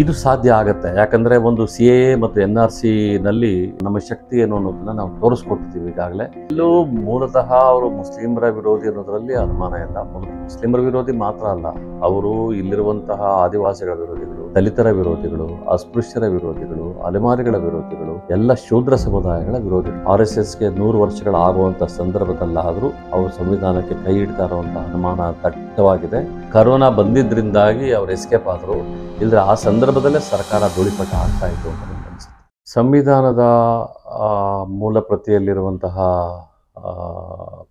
ಇದು ಸಾಧ್ಯ ಆಗುತ್ತೆ ಯಾಕಂದರೆ ಒಂದು ಸಿ ಎ ಮತ್ತು ಎನ್ ಆರ್ ನಲ್ಲಿ ನಮ್ಮ ಶಕ್ತಿ ಏನು ಅನ್ನೋದನ್ನ ನಾವು ತೋರಿಸ್ಕೊಟ್ಟಿದ್ದೀವಿ ಈಗಾಗಲೇ ಇಲ್ಲೂ ಮೂಲತಃ ಅವರು ಮುಸ್ಲಿಮರ ವಿರೋಧಿ ಅನ್ನೋದರಲ್ಲಿ ಅನುಮಾನ ಇಲ್ಲ ಮುಸ್ಲಿಮರ ವಿರೋಧಿ ಮಾತ್ರ ಅಲ್ಲ ಅವರು ಇಲ್ಲಿರುವಂತಹ ಆದಿವಾಸಿಗಳ ವಿರೋಧಿಗಳು ದಲಿತರ ವಿರೋಧಿಗಳು ಅಸ್ಪೃಶ್ಯರ ವಿರೋಧಿಗಳು ಅಲೆಮಾರಿಗಳ ವಿರೋಧಿಗಳು ಎಲ್ಲ ಶೂದ್ರ ಸಮುದಾಯಗಳ ವಿರೋಧಿಗಳು ಆರ್ ಎಸ್ ಎಸ್ಗೆ ನೂರು ವರ್ಷಗಳ ಸಂದರ್ಭದಲ್ಲಾದರೂ ಅವರು ಸಂವಿಧಾನಕ್ಕೆ ಕೈ ಇಡ್ತಾ ಇರುವಂತಹ ಅನುಮಾನ ದಟ್ಟವಾಗಿದೆ ಕರೋನಾ ಬಂದಿದ್ದರಿಂದಾಗಿ ಅವರು ಎಸ್ಕೇಪ್ ಆದರು ಇಲ್ಲದ್ರೆ ಆ ಸಂದರ್ಭದಲ್ಲೇ ಸರ್ಕಾರ ಧೂಳಿಪಟ ಆಗ್ತಾ ಇತ್ತು ಅಂತ ನನಗೆ ಅನಿಸುತ್ತೆ ಸಂವಿಧಾನದ ಮೂಲ ಪ್ರತಿಯಲ್ಲಿರುವಂತಹ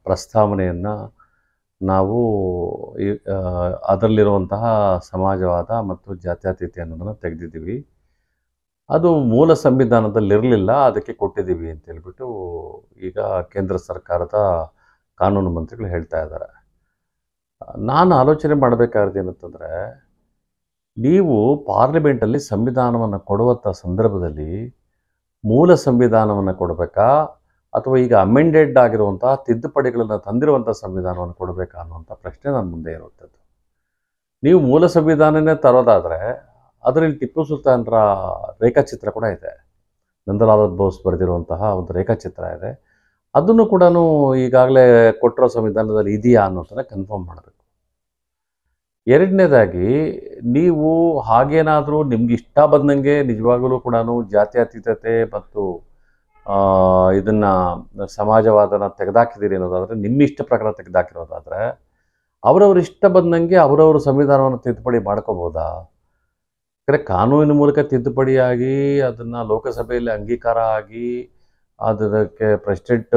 ಪ್ರಸ್ತಾವನೆಯನ್ನು ನಾವು ಈ ಅದರಲ್ಲಿರುವಂತಹ ಸಮಾಜವಾದ ಮತ್ತು ಜಾತ್ಯತೀತಿ ಅನ್ನೋದನ್ನು ತೆಗೆದಿದ್ದೀವಿ ಅದು ಮೂಲ ಸಂವಿಧಾನದಲ್ಲಿರಲಿಲ್ಲ ಅದಕ್ಕೆ ಕೊಟ್ಟಿದ್ದೀವಿ ಅಂತೇಳ್ಬಿಟ್ಟು ಈಗ ಕೇಂದ್ರ ಸರ್ಕಾರದ ಕಾನೂನು ಮಂತ್ರಿಗಳು ಹೇಳ್ತಾ ಇದ್ದಾರೆ ನಾನು ಆಲೋಚನೆ ಮಾಡಬೇಕಾದ್ದು ಏನಂತಂದರೆ ನೀವು ಪಾರ್ಲಿಮೆಂಟಲ್ಲಿ ಸಂವಿಧಾನವನ್ನು ಕೊಡುವಂಥ ಸಂದರ್ಭದಲ್ಲಿ ಮೂಲ ಸಂವಿಧಾನವನ್ನು ಕೊಡಬೇಕಾ ಅಥವಾ ಈಗ ಅಮೆಂಡೆಡ್ ಆಗಿರುವಂಥ ತಿದ್ದುಪಡಿಗಳನ್ನು ತಂದಿರುವಂಥ ಸಂವಿಧಾನವನ್ನು ಕೊಡಬೇಕಾ ಅನ್ನುವಂಥ ಪ್ರಶ್ನೆ ನನ್ನ ಮುಂದೆ ಇರುವಂಥದ್ದು ನೀವು ಮೂಲ ಸಂವಿಧಾನನೇ ತರೋದಾದರೆ ಅದರಲ್ಲಿ ಟಿಪ್ಪು ಸುಲ್ತಾನರ ರೇಖಾಚಿತ್ರ ಕೂಡ ಇದೆ ನಂದಲಾಲ್ ಬೋಸ್ ಬರೆದಿರುವಂತಹ ಒಂದು ರೇಖಾಚಿತ್ರ ಇದೆ ಅದನ್ನು ಕೂಡ ಈಗಾಗಲೇ ಕೊಟ್ಟಿರೋ ಸಂವಿಧಾನದಲ್ಲಿ ಇದೆಯಾ ಅನ್ನೋದನ್ನ ಕನ್ಫರ್ಮ್ ಮಾಡಬೇಕು ಎರಡನೇದಾಗಿ ನೀವು ಹಾಗೇನಾದರೂ ನಿಮ್ಗೆ ಇಷ್ಟ ಬಂದಂಗೆ ನಿಜವಾಗಲೂ ಕೂಡ ಜಾತ್ಯತೀತತೆ ಮತ್ತು ಇದನ್ನ ಸಮಾಜವಾದನ ತೆಗೆದಾಕಿದ್ದೀರಿ ಅನ್ನೋದಾದರೆ ನಿಮ್ಮ ಇಷ್ಟ ಪ್ರಕಾರ ತೆಗೆದಾಕಿರೋದಾದರೆ ಅವರವ್ರ ಇಷ್ಟ ಬಂದಂಗೆ ಅವರವರು ಸಂವಿಧಾನವನ್ನು ತಿದ್ದುಪಡಿ ಮಾಡ್ಕೋಬೋದಾ ಅಂದರೆ ಕಾನೂನಿನ ಮೂಲಕ ತಿದ್ದುಪಡಿಯಾಗಿ ಅದನ್ನು ಲೋಕಸಭೆಯಲ್ಲಿ ಅಂಗೀಕಾರ ಆಗಿ ಅದಕ್ಕೆ ಪ್ರೆಸಿಡೆಂಟ್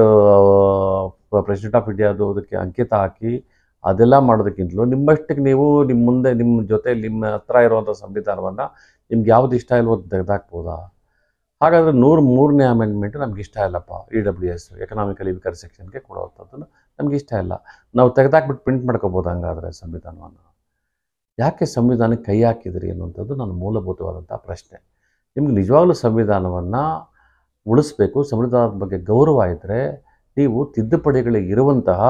ಪ್ರೆಸಿಡೆಂಟ್ ಆಫ್ ಇಂಡಿಯಾದು ಅದಕ್ಕೆ ಅಂಕಿತ ಹಾಕಿ ಅದೆಲ್ಲ ಮಾಡೋದಕ್ಕಿಂತಲೂ ನಿಮ್ಮಷ್ಟಕ್ಕೆ ನೀವು ನಿಮ್ಮ ಮುಂದೆ ನಿಮ್ಮ ಜೊತೆ ನಿಮ್ಮ ಹತ್ರ ಇರುವಂಥ ಸಂವಿಧಾನವನ್ನು ನಿಮ್ಗೆ ಯಾವ್ದು ಇಷ್ಟ ಇಲ್ವೋ ತೆಗೆದಾಕ್ಬೋದಾ ಹಾಗಾದರೆ ನೂರು ಮೂರನೇ ಅಮೆಂಡ್ಮೆಂಟ್ ನಮ್ಗೆ ಇಷ್ಟ ಇಲ್ಲಪ್ಪ E W S economically section ಸೆಕ್ಷನ್ಗೆ ಕೊಡೋವಂಥದ್ದನ್ನು ನಮ್ಗೆ ಇಷ್ಟ ಇಲ್ಲ ನಾವು ತೆಗೆದಾಕ್ಬಿಟ್ಟು ಪ್ರಿಂಟ್ ಮಾಡ್ಕೋಬೋದು ಹಂಗಾದರೆ ಸಂವಿಧಾನವನ್ನು ಯಾಕೆ ಸಂವಿಧಾನಕ್ಕೆ ಕೈ ಹಾಕಿದ್ರಿ ಅನ್ನುವಂಥದ್ದು ನನ್ನ ಮೂಲಭೂತವಾದಂಥ ಪ್ರಶ್ನೆ ನಿಮ್ಗೆ ನಿಜವಾಗ್ಲೂ ಸಂವಿಧಾನವನ್ನು ಉಳಿಸ್ಬೇಕು ಸಂವಿಧಾನದ ಬಗ್ಗೆ ಗೌರವ ಇದ್ದರೆ ನೀವು ತಿದ್ದುಪಡಿಗಳಿಗೆ ಇರುವಂತಹ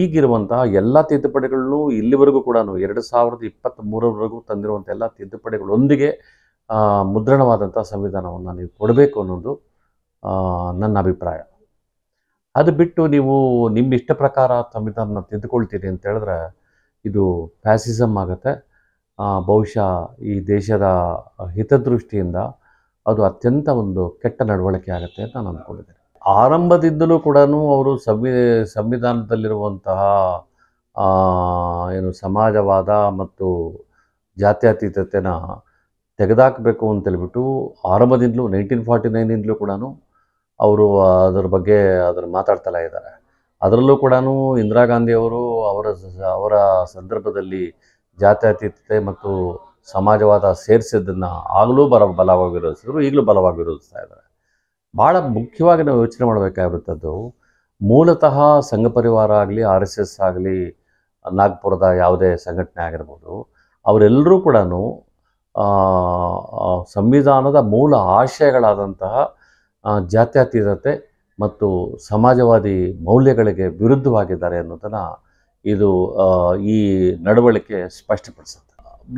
ಈಗಿರುವಂತಹ ಎಲ್ಲ ತಿದ್ದುಪಡಿಗಳನ್ನು ಇಲ್ಲಿವರೆಗೂ ಕೂಡ ಎರಡು ಸಾವಿರದ ಮೂರರವರೆಗೂ ತಂದಿರುವಂಥ ಎಲ್ಲ ತಿದ್ದುಪಡಿಗಳೊಂದಿಗೆ ಮುದ್ರಣವಾದಂಥ ಸಂವಿಧಾನವನ್ನು ನೀವು ಕೊಡಬೇಕು ಅನ್ನೋದು ನನ್ನ ಅಭಿಪ್ರಾಯ ಅದು ಬಿಟ್ಟು ನೀವು ನಿಮ್ಮ ಇಷ್ಟ ಪ್ರಕಾರ ಸಂವಿಧಾನ ತಿದ್ದುಕೊಳ್ತೀರಿ ಅಂತ ಹೇಳಿದ್ರೆ ಇದು ಫ್ಯಾಸಿಸಮ್ ಆಗುತ್ತೆ ಬಹುಶಃ ಈ ದೇಶದ ಹಿತದೃಷ್ಟಿಯಿಂದ ಅದು ಅತ್ಯಂತ ಒಂದು ಕೆಟ್ಟ ನಡವಳಿಕೆ ಆಗುತ್ತೆ ಅಂತ ನಾನು ಅಂದ್ಕೊಂಡಿದ್ದೇನೆ ಆರಂಭದಿಂದಲೂ ಕೂಡ ಅವರು ಸಂವಿ ಸಂವಿಧಾನದಲ್ಲಿರುವಂತಹ ಏನು ಸಮಾಜವಾದ ಮತ್ತು ಜಾತ್ಯತೀತತೆನ ತೆಗೆದಾಕಬೇಕು ಅಂತೇಳ್ಬಿಟ್ಟು ಆರಂಭದಿಂದಲೂ ನೈನ್ಟೀನ್ ಫಾರ್ಟಿ ನೈನಿಂದಲೂ ಕೂಡ ಅವರು ಅದರ ಬಗ್ಗೆ ಅದನ್ನು ಮಾತಾಡ್ತಲೇ ಇದ್ದಾರೆ ಅದರಲ್ಲೂ ಕೂಡ ಇಂದಿರಾ ಗಾಂಧಿಯವರು ಅವರ ಅವರ ಸಂದರ್ಭದಲ್ಲಿ ಜಾತ್ಯತೀತತೆ ಮತ್ತು ಸಮಾಜವಾದ ಸೇರಿಸಿದ್ದನ್ನು ಆಗಲೂ ಬಲ ಬಲವಾಗಿ ವಿರೋಧಿಸಿದ್ರು ಈಗಲೂ ಬಲವಾಗಿ ವಿರೋಧಿಸ್ತಾ ಇದ್ದಾರೆ ಭಾಳ ಮುಖ್ಯವಾಗಿ ನಾವು ಯೋಚನೆ ಮಾಡಬೇಕಾಗಿರುತ್ತದ್ದು ಮೂಲತಃ ಸಂಘ ಪರಿವಾರ ಆಗಲಿ ಆರ್ ಎಸ್ ಎಸ್ ಆಗಲಿ ನಾಗ್ಪುರದ ಯಾವುದೇ ಸಂಘಟನೆ ಆಗಿರ್ಬೋದು ಅವರೆಲ್ಲರೂ ಕೂಡ ಸಂವಿಧಾನದ ಮೂಲ ಆಶಯಗಳಾದಂತಹ ಜಾತ್ಯತೀತತೆ ಮತ್ತು ಸಮಾಜವಾದಿ ಮೌಲ್ಯಗಳಿಗೆ ವಿರುದ್ಧವಾಗಿದ್ದಾರೆ ಅನ್ನೋದನ್ನು ಇದು ಈ ನಡವಳಿಕೆ ಸ್ಪಷ್ಟಪಡಿಸುತ್ತೆ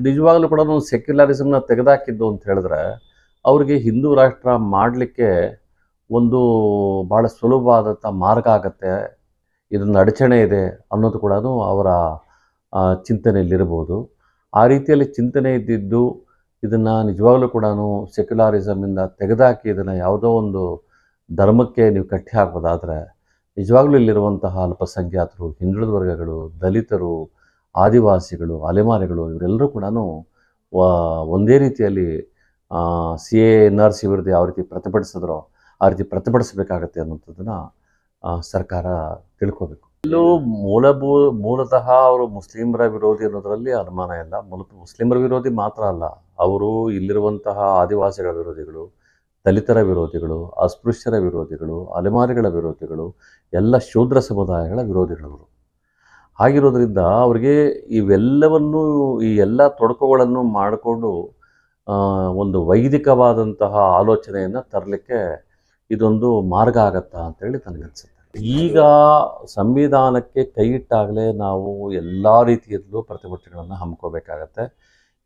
ನಿಜವಾಗ್ಲೂ ಕೂಡ ಸೆಕ್ಯುಲಾರಿಸಮ್ನ ಸೆಕ್ಯುಲರಿಸಮ್ನ ತೆಗೆದಾಕಿದ್ದು ಅಂತ ಹೇಳಿದ್ರೆ ಅವರಿಗೆ ಹಿಂದೂ ರಾಷ್ಟ್ರ ಮಾಡಲಿಕ್ಕೆ ಒಂದು ಭಾಳ ಸುಲಭವಾದಂಥ ಮಾರ್ಗ ಆಗತ್ತೆ ಇದೊಂದು ಅಡಚಣೆ ಇದೆ ಅನ್ನೋದು ಕೂಡ ಅವರ ಚಿಂತನೆಯಲ್ಲಿರ್ಬೋದು ಆ ರೀತಿಯಲ್ಲಿ ಚಿಂತನೆ ಇದ್ದಿದ್ದು ಇದನ್ನು ನಿಜವಾಗಲೂ ಕೂಡ ಸೆಕ್ಯುಲಾರಿಸಮಿಂದ ತೆಗೆದಾಕಿ ಇದನ್ನು ಯಾವುದೋ ಒಂದು ಧರ್ಮಕ್ಕೆ ನೀವು ಕಟ್ಟಿ ಹಾಕ್ಬೋದಾದರೆ ನಿಜವಾಗ್ಲೂ ಇಲ್ಲಿರುವಂತಹ ಅಲ್ಪಸಂಖ್ಯಾತರು ಹಿಂದುಳಿದ ವರ್ಗಗಳು ದಲಿತರು ಆದಿವಾಸಿಗಳು ಅಲೆಮಾರಿಗಳು ಇವರೆಲ್ಲರೂ ಕೂಡ ಒಂದೇ ರೀತಿಯಲ್ಲಿ C A N R C ವಿರುದ್ಧ ಯಾವ ರೀತಿ ಪ್ರತಿಭಟಿಸಿದ್ರು ಆ ರೀತಿ ಪ್ರತಿಭಟಿಸಬೇಕಾಗತ್ತೆ ಅನ್ನೋಂಥದ್ದನ್ನು ಸರ್ಕಾರ ತಿಳ್ಕೋಬೇಕು ಇಲ್ಲೂ ಮೂಲಭೂ ಮೂಲತಃ ಅವರು ಮುಸ್ಲಿಮರ ವಿರೋಧಿ ಅನ್ನೋದರಲ್ಲಿ ಅನುಮಾನ ಇಲ್ಲ ಮೂಲ ಮುಸ್ಲಿಮರ ವಿರೋಧಿ ಮಾತ್ರ ಅಲ್ಲ ಅವರು ಇಲ್ಲಿರುವಂತಹ ಆದಿವಾಸಿಗಳ ವಿರೋಧಿಗಳು ದಲಿತರ ವಿರೋಧಿಗಳು ಅಸ್ಪೃಶ್ಯರ ವಿರೋಧಿಗಳು ಅಲೆಮಾರಿಗಳ ವಿರೋಧಿಗಳು ಎಲ್ಲ ಶೂದ್ರ ಸಮುದಾಯಗಳ ವಿರೋಧಿಗಳವರು ಆಗಿರೋದ್ರಿಂದ ಅವರಿಗೆ ಇವೆಲ್ಲವನ್ನು ಈ ಎಲ್ಲ ತೊಡಕುಗಳನ್ನು ಮಾಡಿಕೊಂಡು ಒಂದು ವೈದಿಕವಾದಂತಹ ಆಲೋಚನೆಯನ್ನು ತರಲಿಕ್ಕೆ ಇದೊಂದು ಮಾರ್ಗ ಆಗತ್ತಾ ಅಂತೇಳಿ ನನಗನ್ಸುತ್ತೆ ಈಗ ಸಂವಿಧಾನಕ್ಕೆ ಕೈ ಇಟ್ಟಾಗಲೇ ನಾವು ಎಲ್ಲ ರೀತಿಯಲ್ಲೂ ಪ್ರತಿಭಟನೆಗಳನ್ನು ಹಮ್ಮಿಕೋಬೇಕಾಗತ್ತೆ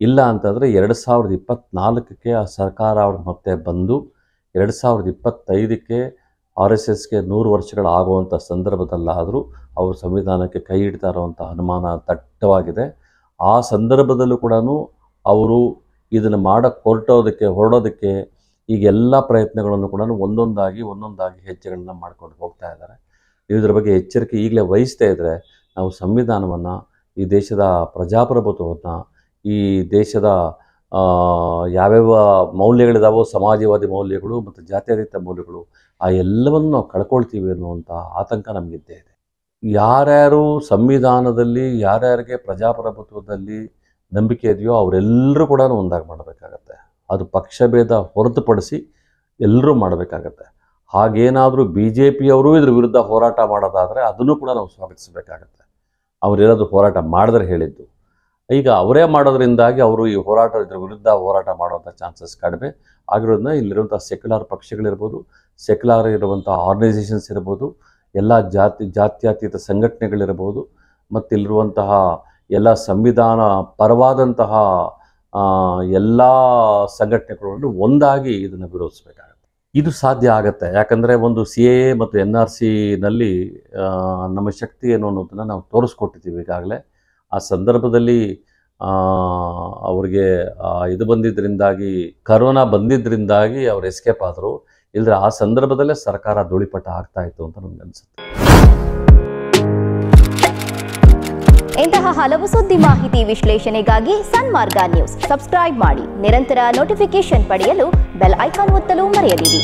ಇಲ್ಲ ಅಂತಂದರೆ ಎರಡು ಸಾವಿರದ ಇಪ್ಪತ್ತ್ನಾಲ್ಕಕ್ಕೆ ಆ ಸರ್ಕಾರ ಅವ್ರ ಮತ್ತೆ ಬಂದು ಎರಡು ಸಾವಿರದ ಇಪ್ಪತ್ತೈದಕ್ಕೆ ಆರ್ ಎಸ್ ಎಸ್ಗೆ ನೂರು ವರ್ಷಗಳಾಗುವಂಥ ಸಂದರ್ಭದಲ್ಲಾದರೂ ಅವರು ಸಂವಿಧಾನಕ್ಕೆ ಕೈ ಇಡ್ತಾ ಇರುವಂಥ ಅನುಮಾನ ದಟ್ಟವಾಗಿದೆ ಆ ಸಂದರ್ಭದಲ್ಲೂ ಕೂಡ ಅವರು ಇದನ್ನು ಮಾಡೋಕ್ಕೆ ಹೊರಟೋದಕ್ಕೆ ಹೊರಡೋದಕ್ಕೆ ಈಗೆಲ್ಲ ಪ್ರಯತ್ನಗಳನ್ನು ಕೂಡ ಒಂದೊಂದಾಗಿ ಒಂದೊಂದಾಗಿ ಹೆಜ್ಜೆಗಳನ್ನು ಮಾಡ್ಕೊಂಡು ಹೋಗ್ತಾ ಇದ್ದಾರೆ ಇದರ ಬಗ್ಗೆ ಎಚ್ಚರಿಕೆ ಈಗಲೇ ವಹಿಸ್ತಾ ಇದ್ದರೆ ನಾವು ಸಂವಿಧಾನವನ್ನು ಈ ದೇಶದ ಪ್ರಜಾಪ್ರಭುತ್ವವನ್ನು ಈ ದೇಶದ ಯಾವ್ಯಾವ ಮೌಲ್ಯಗಳಿದಾವೋ ಸಮಾಜವಾದಿ ಮೌಲ್ಯಗಳು ಮತ್ತು ಜಾತ್ಯತೀತ ಮೌಲ್ಯಗಳು ಆ ಎಲ್ಲವನ್ನು ನಾವು ಕಳ್ಕೊಳ್ತೀವಿ ಅನ್ನುವಂಥ ಆತಂಕ ನಮಗಿದ್ದೇ ಇದೆ ಯಾರ್ಯಾರು ಸಂವಿಧಾನದಲ್ಲಿ ಯಾರ್ಯಾರಿಗೆ ಪ್ರಜಾಪ್ರಭುತ್ವದಲ್ಲಿ ನಂಬಿಕೆ ಇದೆಯೋ ಅವರೆಲ್ಲರೂ ಕೂಡ ಒಂದಾಗಿ ಮಾಡಬೇಕಾಗತ್ತೆ ಅದು ಪಕ್ಷಭೇದ ಹೊರತುಪಡಿಸಿ ಎಲ್ಲರೂ ಮಾಡಬೇಕಾಗತ್ತೆ ಹಾಗೇನಾದರೂ ಬಿ ಜೆ ಪಿಯವರು ಇದ್ರ ವಿರುದ್ಧ ಹೋರಾಟ ಮಾಡೋದಾದರೆ ಅದನ್ನು ಕೂಡ ನಾವು ಸ್ವಾಗತಿಸಬೇಕಾಗತ್ತೆ ಅವರೇನಾದರೂ ಹೋರಾಟ ಮಾಡಿದ್ರೆ ಹೇಳಿದ್ದು ಈಗ ಅವರೇ ಮಾಡೋದ್ರಿಂದಾಗಿ ಅವರು ಈ ಹೋರಾಟ ಇದ್ರ ವಿರುದ್ಧ ಹೋರಾಟ ಮಾಡುವಂಥ ಚಾನ್ಸಸ್ ಕಡಿಮೆ ಆಗಿರೋದ್ರಿಂದ ಇಲ್ಲಿರುವಂಥ ಸೆಕ್ಯುಲಾರ್ ಪಕ್ಷಗಳಿರ್ಬೋದು ಸೆಕ್ಯುಲರ್ ಇರುವಂಥ ಆರ್ಗನೈಸೇಷನ್ಸ್ ಇರ್ಬೋದು ಎಲ್ಲ ಜಾತಿ ಜಾತ್ಯತೀತ ಸಂಘಟನೆಗಳಿರ್ಬೋದು ಮತ್ತು ಇಲ್ಲಿರುವಂತಹ ಎಲ್ಲ ಸಂವಿಧಾನ ಪರವಾದಂತಹ ಎಲ್ಲ ಸಂಘಟನೆಗಳನ್ನು ಒಂದಾಗಿ ಇದನ್ನು ವಿರೋಧಿಸಬೇಕಾಗುತ್ತೆ ಇದು ಸಾಧ್ಯ ಆಗುತ್ತೆ ಯಾಕಂದರೆ ಒಂದು ಸಿ ಎ ಮತ್ತು ಎನ್ ಆರ್ ಸಿನಲ್ಲಿ ನಮ್ಮ ಶಕ್ತಿ ಏನು ಅನ್ನೋದನ್ನು ನಾವು ತೋರಿಸ್ಕೊಟ್ಟಿದ್ದೀವಿ ಈಗಾಗಲೇ ಆ ಸಂದರ್ಭದಲ್ಲಿ ಅವ್ರಿಗೆ ಇದು ಬಂದಿದ್ದರಿಂದಾಗಿ ಕರೋನಾ ಬಂದಿದ್ದರಿಂದಾಗಿ ಅವ್ರು ಎಸ್ಕೇಪ್ ಆದರು ಇಲ್ಲದ್ರೆ ಆ ಸಂದರ್ಭದಲ್ಲೇ ಸರ್ಕಾರ ಧೂಳಿಪಟ ಆಗ್ತಾ ಇತ್ತು ಅಂತ ನನಗೆ ಅನಿಸುತ್ತೆ ಇಂತಹ ಹಲವು ಸುದ್ದಿ ಮಾಹಿತಿ ವಿಶ್ಲೇಷಣೆಗಾಗಿ ಸನ್ಮಾರ್ಗ ನ್ಯೂಸ್ ಸಬ್ಸ್ಕ್ರೈಬ್ ಮಾಡಿ ನಿರಂತರ ನೋಟಿಫಿಕೇಶನ್ ಪಡೆಯಲು ಬೆಲ್ ಐಕಾನ್ ಒತ್ತಲು ಮರೆಯದಿರಿ